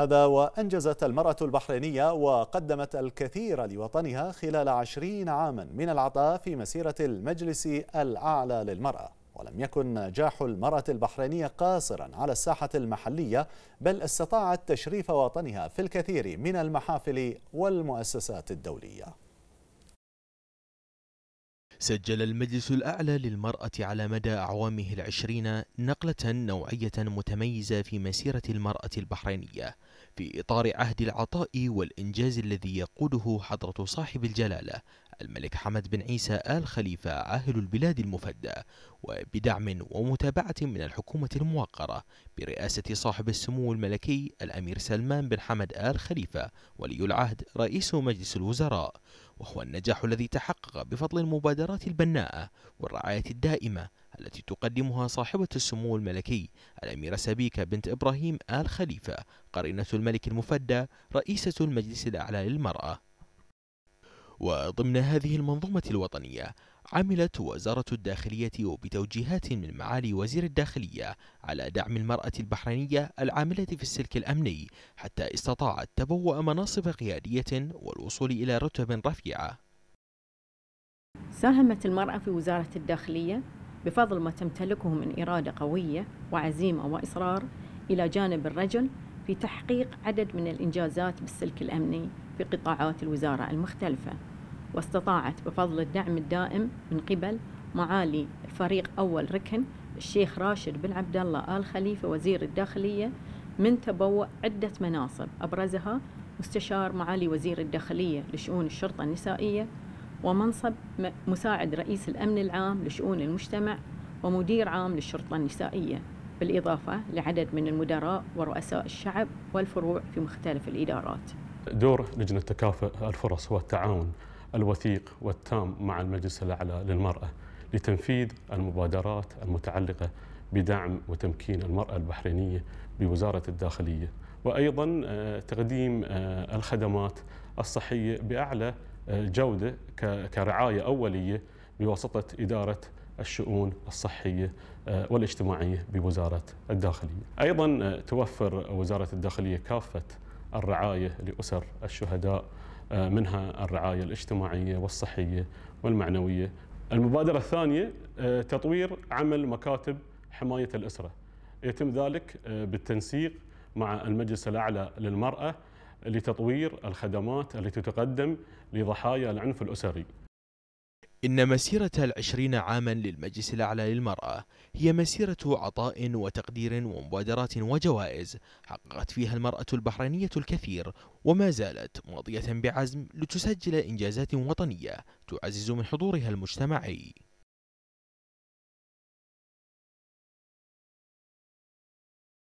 هذا وأنجزت المرأة البحرينية وقدمت الكثير لوطنها خلال عشرين عاما من العطاء في مسيرة المجلس الأعلى للمرأة ولم يكن نجاح المرأة البحرينية قاصرا على الساحة المحلية بل استطاعت تشريف وطنها في الكثير من المحافل والمؤسسات الدولية سجل المجلس الأعلى للمرأة على مدى أعوامه العشرين نقلة نوعية متميزة في مسيرة المرأة البحرينية في إطار عهد العطاء والإنجاز الذي يقوده حضرة صاحب الجلالة الملك حمد بن عيسى آل خليفة عاهل البلاد المفدى وبدعم ومتابعة من الحكومة الموقرة برئاسة صاحب السمو الملكي الأمير سلمان بن حمد آل خليفة ولي العهد رئيس مجلس الوزراء وهو النجاح الذي تحقق بفضل المبادرات البناءة والرعاية الدائمة التي تقدمها صاحبة السمو الملكي الأميرة سبيكة بنت إبراهيم آل خليفة قرينة الملك المفدى رئيسة المجلس الأعلى للمرأة وضمن هذه المنظومة الوطنية عملت وزارة الداخلية وبتوجيهات من معالي وزير الداخلية على دعم المرأة البحرينية العاملة في السلك الأمني حتى استطاعت تبوأ مناصب قيادية والوصول إلى رتب رفيعة ساهمت المرأة في وزارة الداخلية بفضل ما تمتلكه من إرادة قوية وعزيمة وإصرار إلى جانب الرجل في تحقيق عدد من الإنجازات بالسلك الأمني في قطاعات الوزارة المختلفة واستطاعت بفضل الدعم الدائم من قبل معالي الفريق أول ركن الشيخ راشد بن عبد الله آل خليفة وزير الداخلية من تبوء عدة مناصب أبرزها مستشار معالي وزير الداخلية لشؤون الشرطة النسائية ومنصب مساعد رئيس الأمن العام لشؤون المجتمع ومدير عام للشرطة النسائية بالإضافة لعدد من المدراء ورؤساء الشعب والفروع في مختلف الإدارات دور لجنة تكافؤ الفرص والتعاون الوثيق والتام مع المجلس الأعلى للمرأة لتنفيذ المبادرات المتعلقة بدعم وتمكين المرأة البحرينية بوزارة الداخلية وأيضا آه، تقديم آه، الخدمات الصحية بأعلى آه، جودة كرعاية أولية بواسطة إدارة الشؤون الصحية والاجتماعية بوزارة الداخلية أيضا توفر وزارة الداخلية كافة الرعاية لأسر الشهداء آه، منها الرعاية الاجتماعية والصحية والمعنوية المبادرة الثانية آه، تطوير عمل مكاتب حماية الأسرة يتم ذلك آه، بالتنسيق مع المجلس الأعلى للمرأة لتطوير الخدمات التي تقدم لضحايا العنف الأسري إن مسيرة العشرين عاما للمجلس الأعلى للمرأة هي مسيرة عطاء وتقدير ومبادرات وجوائز حققت فيها المرأة البحرينية الكثير وما زالت ماضية بعزم لتسجل إنجازات وطنية تعزز من حضورها المجتمعي